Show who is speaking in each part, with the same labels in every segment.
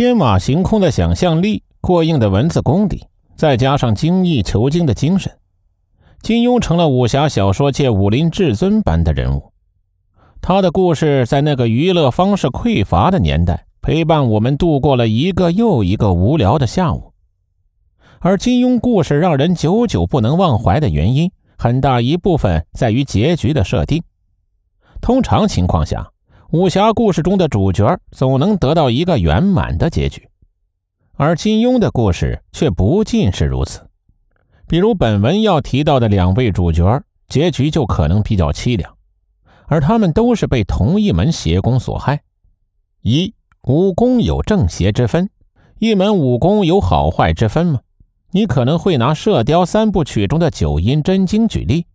Speaker 1: 天马行空的想象力、过硬的文字功底，再加上精益求精的精神，金庸成了武侠小说界武林至尊般的人物。他的故事在那个娱乐方式匮乏的年代，陪伴我们度过了一个又一个无聊的下午。而金庸故事让人久久不能忘怀的原因，很大一部分在于结局的设定。通常情况下，武侠故事中的主角总能得到一个圆满的结局，而金庸的故事却不尽是如此。比如本文要提到的两位主角，结局就可能比较凄凉，而他们都是被同一门邪功所害。一，武功有正邪之分，一门武功有好坏之分吗？你可能会拿《射雕三部曲》中的九阴真经举例。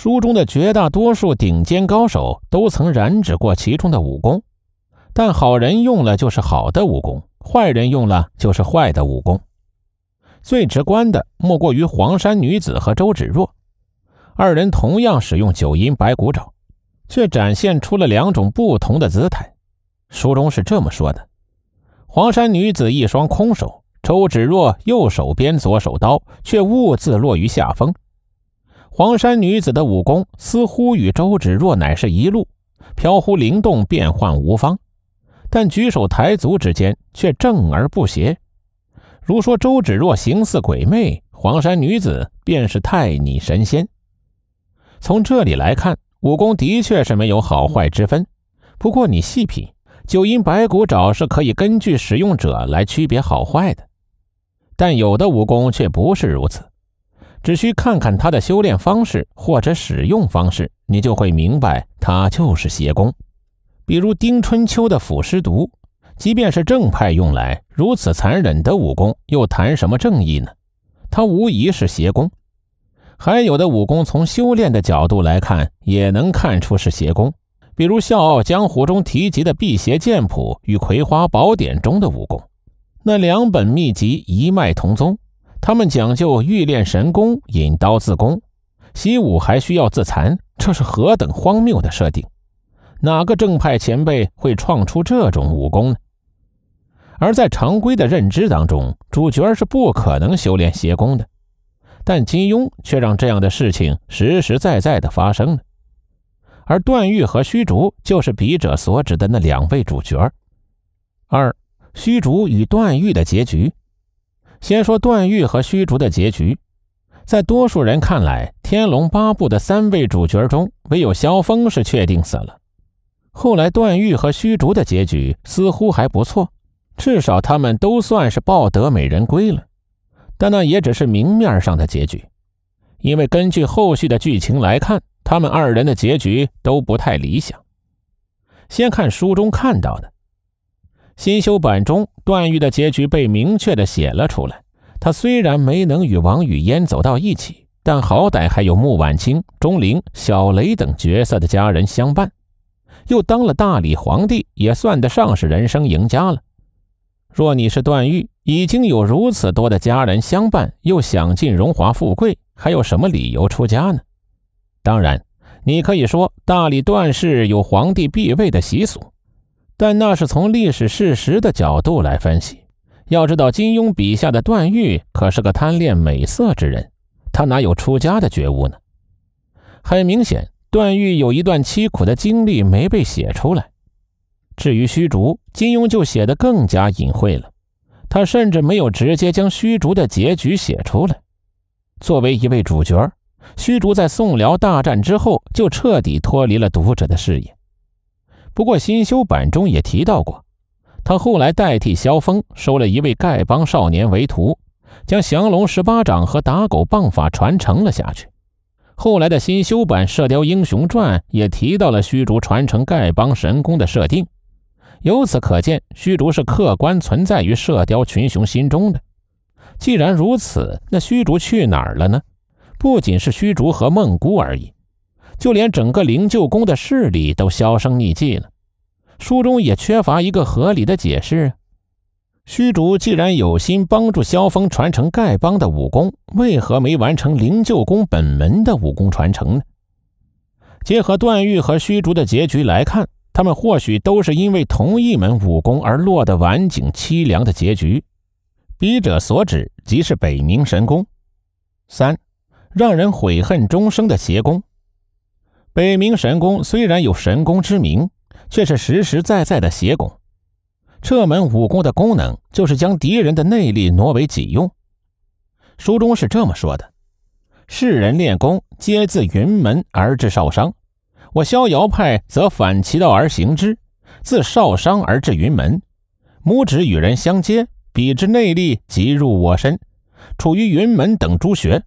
Speaker 1: 书中的绝大多数顶尖高手都曾染指过其中的武功，但好人用了就是好的武功，坏人用了就是坏的武功。最直观的莫过于黄山女子和周芷若，二人同样使用九阴白骨爪，却展现出了两种不同的姿态。书中是这么说的：黄山女子一双空手，周芷若右手边左手刀，却兀自落于下风。黄山女子的武功似乎与周芷若乃是一路，飘忽灵动，变幻无方，但举手抬足之间却正而不邪。如说周芷若形似鬼魅，黄山女子便是太拟神仙。从这里来看，武功的确是没有好坏之分。不过你细品，九阴白骨爪是可以根据使用者来区别好坏的，但有的武功却不是如此。只需看看他的修炼方式或者使用方式，你就会明白，他就是邪功。比如丁春秋的腐尸毒，即便是正派用来，如此残忍的武功，又谈什么正义呢？他无疑是邪功。还有的武功，从修炼的角度来看，也能看出是邪功。比如《笑傲江湖》中提及的辟邪剑谱与葵花宝典中的武功，那两本秘籍一脉同宗。他们讲究欲练神功，引刀自宫；习武还需要自残，这是何等荒谬的设定！哪个正派前辈会创出这种武功呢？而在常规的认知当中，主角是不可能修炼邪功的。但金庸却让这样的事情实实在在的发生了。而段誉和虚竹就是笔者所指的那两位主角。二、虚竹与段誉的结局。先说段誉和虚竹的结局，在多数人看来，天龙八部的三位主角中，唯有萧峰是确定死了。后来段誉和虚竹的结局似乎还不错，至少他们都算是抱得美人归了。但那也只是明面上的结局，因为根据后续的剧情来看，他们二人的结局都不太理想。先看书中看到的。新修版中，段誉的结局被明确的写了出来。他虽然没能与王语嫣走到一起，但好歹还有穆婉清、钟灵、小雷等角色的家人相伴，又当了大理皇帝，也算得上是人生赢家了。若你是段誉，已经有如此多的佳人相伴，又享尽荣华富贵，还有什么理由出家呢？当然，你可以说大理段氏有皇帝必位的习俗。但那是从历史事实的角度来分析。要知道，金庸笔下的段誉可是个贪恋美色之人，他哪有出家的觉悟呢？很明显，段誉有一段凄苦的经历没被写出来。至于虚竹，金庸就写得更加隐晦了，他甚至没有直接将虚竹的结局写出来。作为一位主角，虚竹在宋辽大战之后就彻底脱离了读者的视野。不过新修版中也提到过，他后来代替萧峰收了一位丐帮少年为徒，将降龙十八掌和打狗棒法传承了下去。后来的新修版《射雕英雄传》也提到了虚竹传承丐帮神功的设定，由此可见，虚竹是客观存在于射雕群雄心中的。既然如此，那虚竹去哪儿了呢？不仅是虚竹和梦姑而已。就连整个灵鹫宫的势力都销声匿迹了，书中也缺乏一个合理的解释。虚竹既然有心帮助萧峰传承丐帮的武功，为何没完成灵鹫宫本门的武功传承呢？结合段誉和虚竹的结局来看，他们或许都是因为同一门武功而落得晚景凄凉的结局。笔者所指即是北冥神功。三，让人悔恨终生的邪功。北冥神功虽然有神功之名，却是实实在在的邪功。这门武功的功能就是将敌人的内力挪为己用。书中是这么说的：“世人练功皆自云门而至少商，我逍遥派则反其道而行之，自少商而至云门。拇指与人相接，彼之内力即入我身，处于云门等诸穴。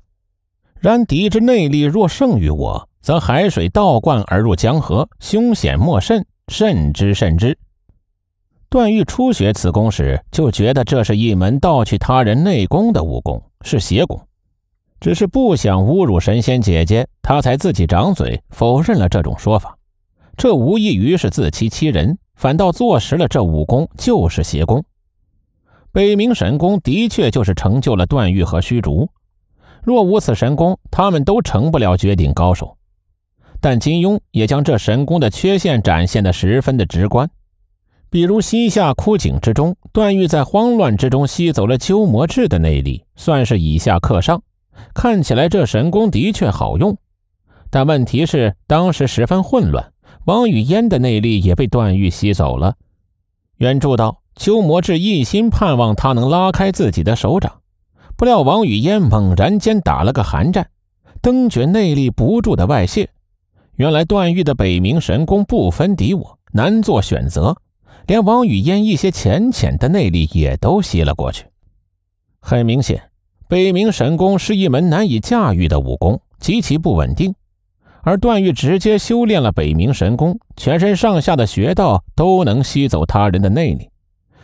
Speaker 1: 然敌之内力若胜于我。”则海水倒灌而入江河，凶险莫甚。甚之甚之。段誉初学此功时，就觉得这是一门盗取他人内功的武功，是邪功。只是不想侮辱神仙姐姐，他才自己掌嘴否认了这种说法。这无异于是自欺欺人，反倒坐实了这武功就是邪功。北冥神功的确就是成就了段誉和虚竹。若无此神功，他们都成不了绝顶高手。但金庸也将这神功的缺陷展现得十分的直观，比如西夏枯井之中，段誉在慌乱之中吸走了鸠摩智的内力，算是以下克上。看起来这神功的确好用，但问题是当时十分混乱，王语嫣的内力也被段誉吸走了。原著道，鸠摩智一心盼望他能拉开自己的手掌，不料王语嫣猛然间打了个寒战，顿觉内力不住的外泄。原来段誉的北冥神功不分敌我，难做选择，连王语嫣一些浅浅的内力也都吸了过去。很明显，北冥神功是一门难以驾驭的武功，极其不稳定。而段誉直接修炼了北冥神功，全身上下的穴道都能吸走他人的内力。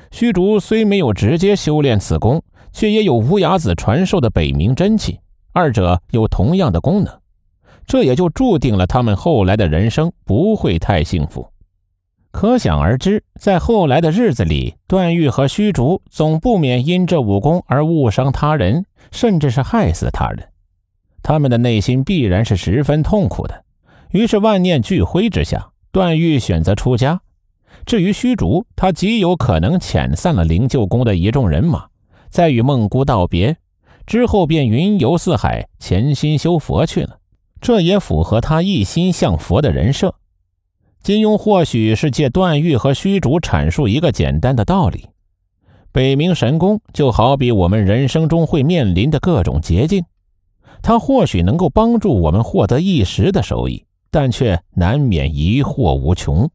Speaker 1: 虚竹虽没有直接修炼此功，却也有无崖子传授的北冥真气，二者有同样的功能。这也就注定了他们后来的人生不会太幸福，可想而知，在后来的日子里，段誉和虚竹总不免因这武功而误伤他人，甚至是害死他人，他们的内心必然是十分痛苦的。于是万念俱灰之下，段誉选择出家；至于虚竹，他极有可能遣散了灵鹫宫的一众人马，在与孟姑道别之后，便云游四海，潜心修佛去了。这也符合他一心向佛的人设。金庸或许是借段誉和虚竹阐述一个简单的道理：北冥神功就好比我们人生中会面临的各种捷径，它或许能够帮助我们获得一时的收益，但却难免疑惑无穷。